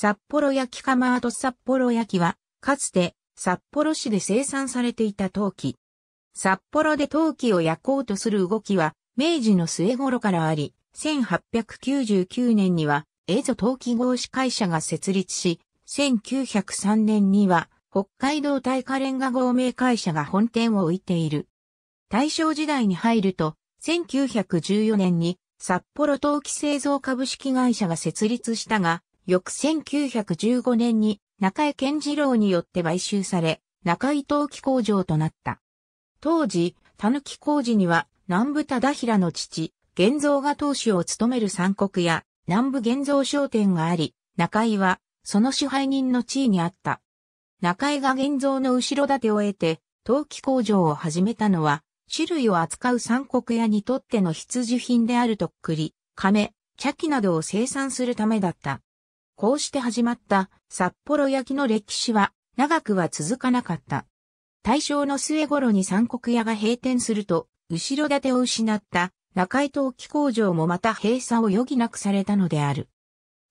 札幌焼きカマート札幌焼きは、かつて札幌市で生産されていた陶器。札幌で陶器を焼こうとする動きは、明治の末頃からあり、1899年には、エゾ陶器合資会社が設立し、1903年には、北海道大火レンガ合名会社が本店を置いている。大正時代に入ると、1914年に札幌陶器製造株式会社が設立したが、翌1915年に中江健次郎によって買収され、中井陶器工場となった。当時、田抜工事には南部忠平の父、玄造が当主を務める三国や南部玄造商店があり、中井はその支配人の地位にあった。中井が玄造の後ろ盾を得て、陶器工場を始めたのは、種類を扱う三国屋にとっての必需品であるとっくり、亀、茶器などを生産するためだった。こうして始まった札幌焼きの歴史は長くは続かなかった。大正の末頃に三国屋が閉店すると、後ろ盾を失った中井陶器工場もまた閉鎖を余儀なくされたのである。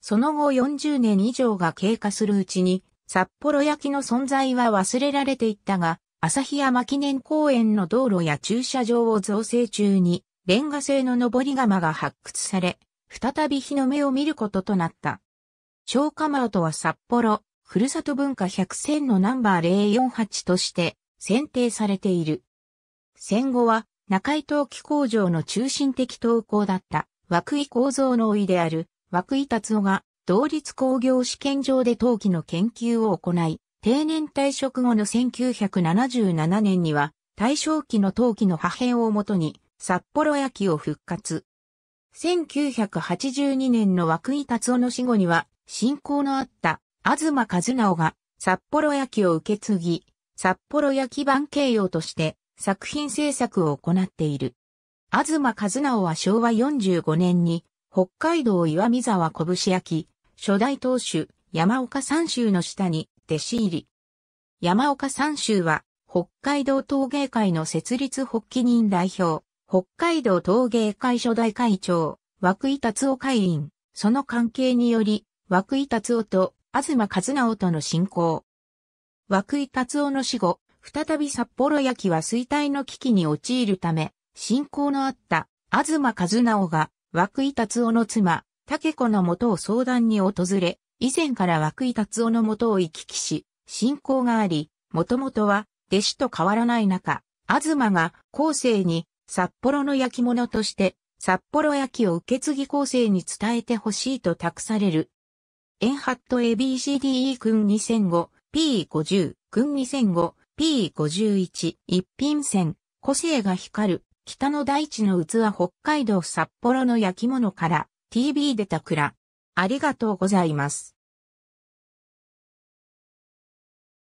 その後40年以上が経過するうちに、札幌焼きの存在は忘れられていったが、旭山記念公園の道路や駐車場を造成中に、レンガ製の上り窯が発掘され、再び日の目を見ることとなった。小釜跡は札幌、ふるさと文化100選のナンバー048として選定されている。戦後は中井陶器工場の中心的陶工だった枠井構造のいである枠井達夫が同立工業試験場で陶器の研究を行い、定年退職後の1977年には大正期の陶器の破片をもとに札幌焼を復活。1982年の枠井達夫の死後には親交のあった東な直が札幌焼きを受け継ぎ、札幌焼き版形容として作品制作を行っている。東な直は昭和45年に北海道岩見沢拳焼、き、初代当主山岡三州の下に弟子入り。山岡三州は北海道陶芸会の設立発起人代表、北海道陶芸会初代会長、涌井達夫会員、その関係により、涌井達夫と東和直との信仰。涌井達夫の死後、再び札幌焼きは衰退の危機に陥るため、信仰のあった東和直が涌井達夫の妻、竹子の元を相談に訪れ、以前から涌井達夫の元を行き来し、信仰があり、もともとは弟子と変わらない中、東が後世に札幌の焼き物として札幌焼きを受け継ぎ後世に伝えてほしいと託されるエンハット ABCDE 君2005、P50、君2005、P51、一品線、個性が光る、北の大地の器北海道札幌の焼き物から、TV 出たくら。ありがとうございます。